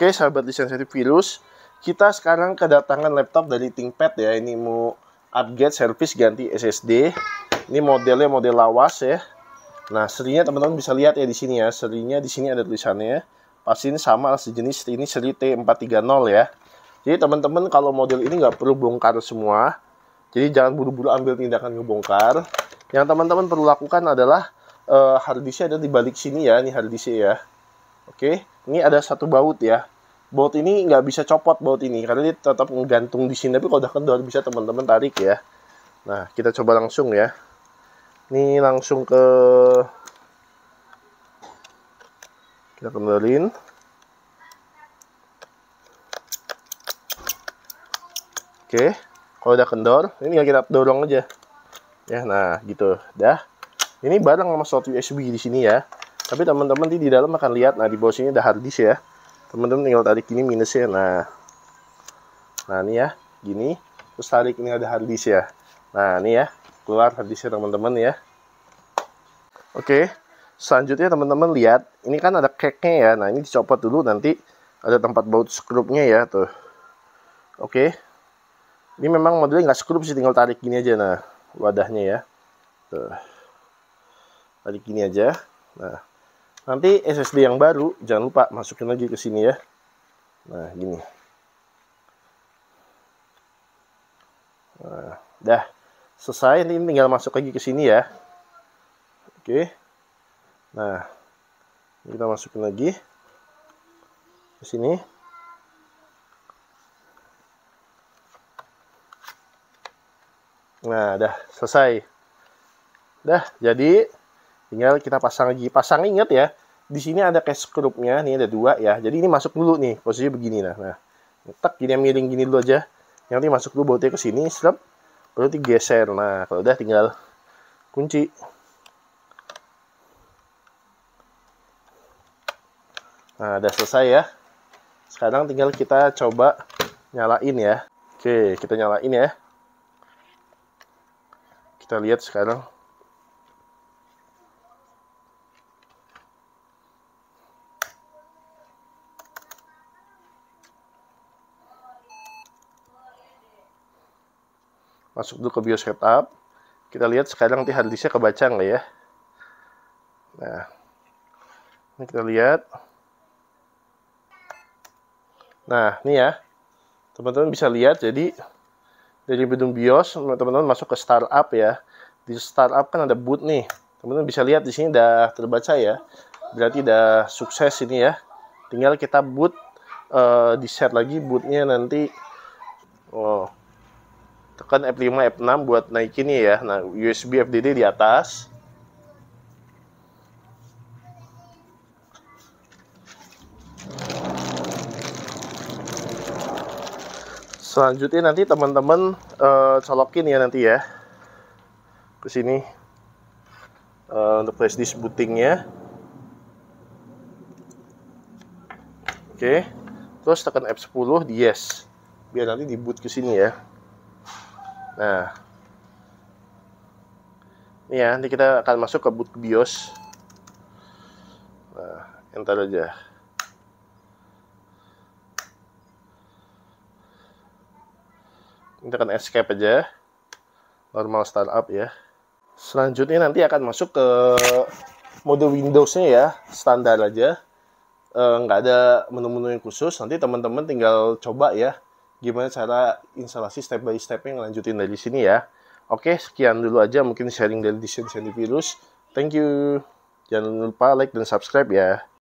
Oke, sahabat Sensitif virus, kita sekarang kedatangan laptop dari ThinkPad ya. Ini mau upgrade service ganti SSD. Ini modelnya model lawas ya. Nah, serinya teman-teman bisa lihat ya di sini ya. Serinya di sini ada tulisannya. Pasti ini sama sejenis ini seri T430 ya. Jadi teman-teman kalau model ini nggak perlu bongkar semua. Jadi jangan buru-buru ambil tindakan ngebongkar. Yang teman-teman perlu lakukan adalah uh, eh, harddisknya ada di balik sini ya. Ini harddisknya ya. Oke ini ada satu baut ya baut ini nggak bisa copot baut ini karena dia tetap menggantung di sini tapi kalau udah kendor bisa teman-teman tarik ya nah kita coba langsung ya ini langsung ke kita kendorin oke kalau udah kendor ini nggak kita dorong aja ya nah gitu dah ini barang sama slot USB di sini ya. Tapi teman-teman di dalam akan lihat, nah di bawah sini ada hard disk ya. Teman-teman tinggal tarik ini minus ya, nah. Nah ini ya, gini. Terus tarik ini ada hard disk ya. Nah ini ya, keluar hard disknya teman-teman ya. Oke, selanjutnya teman-teman lihat, ini kan ada cake ya. Nah ini dicopot dulu nanti ada tempat baut skrupnya ya tuh. Oke, ini memang modelnya nggak skrup sih, tinggal tarik gini aja nah wadahnya ya. Tuh balik ini aja nah nanti SSD yang baru jangan lupa masukin lagi ke sini ya nah gini nah dah selesai ini tinggal masuk lagi ke sini ya oke nah kita masukin lagi ke sini nah dah selesai dah jadi Tinggal kita pasang lagi. Pasang ingat ya, di sini ada case grupnya nih ada dua ya. Jadi ini masuk dulu nih, posisinya begini nah. Nah, tak gini miring gini dulu aja. nanti masuk dulu bautnya ke sini, serap baru digeser. Nah, kalau udah tinggal kunci. Nah, udah selesai ya. Sekarang tinggal kita coba nyalain ya. Oke, kita nyalain ya. Kita lihat sekarang. masuk dulu ke BIOS setup kita lihat sekarang nanti harddisknya kebaca nggak ya nah ini kita lihat nah ini ya teman-teman bisa lihat jadi dari gedung BIOS teman-teman masuk ke startup ya di startup kan ada boot nih teman-teman bisa lihat di sini udah terbaca ya berarti udah sukses ini ya tinggal kita boot uh, eh, di set lagi bootnya nanti oh kan F5 F6 buat naikinnya ya nah USB FDD di atas selanjutnya nanti teman-teman uh, colokin ya nanti ya ke sini uh, untuk flashdisk disk bootingnya oke okay. terus tekan F10 di yes biar nanti di boot ke sini ya Nah, ini ya, nanti kita akan masuk ke boot BIOS. Nah, entar aja. Kita akan escape aja. Normal startup ya. Selanjutnya nanti akan masuk ke mode Windows-nya ya, standar aja. Eh, nggak e, ada menu-menu yang khusus, nanti teman-teman tinggal coba ya gimana cara instalasi step by step yang lanjutin dari sini ya. Oke, sekian dulu aja mungkin sharing dari Desain Virus. Thank you. Jangan lupa like dan subscribe ya.